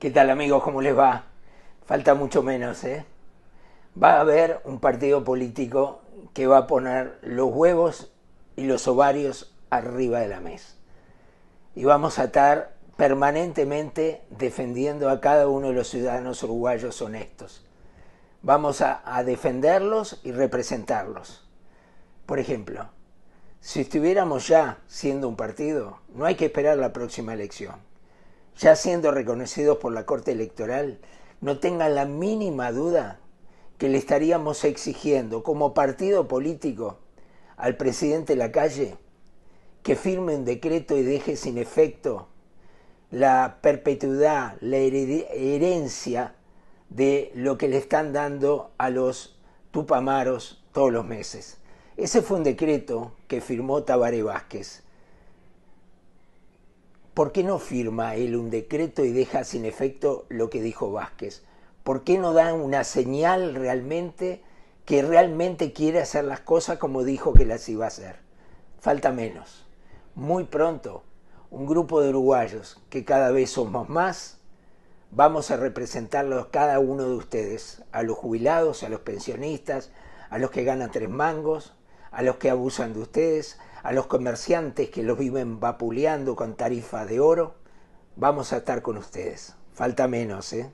¿Qué tal amigos? ¿Cómo les va? Falta mucho menos, ¿eh? Va a haber un partido político que va a poner los huevos y los ovarios arriba de la mesa. Y vamos a estar permanentemente defendiendo a cada uno de los ciudadanos uruguayos honestos. Vamos a, a defenderlos y representarlos. Por ejemplo, si estuviéramos ya siendo un partido, no hay que esperar la próxima elección ya siendo reconocidos por la Corte Electoral, no tengan la mínima duda que le estaríamos exigiendo como partido político al presidente Lacalle que firme un decreto y deje sin efecto la perpetuidad, la herencia de lo que le están dando a los tupamaros todos los meses. Ese fue un decreto que firmó Tabaré Vázquez. ¿Por qué no firma él un decreto y deja sin efecto lo que dijo Vázquez? ¿Por qué no da una señal realmente que realmente quiere hacer las cosas como dijo que las iba a hacer? Falta menos. Muy pronto, un grupo de uruguayos, que cada vez somos más, vamos a representarlos cada uno de ustedes, a los jubilados, a los pensionistas, a los que ganan tres mangos, a los que abusan de ustedes, a los comerciantes que los viven vapuleando con tarifas de oro, vamos a estar con ustedes. Falta menos, ¿eh?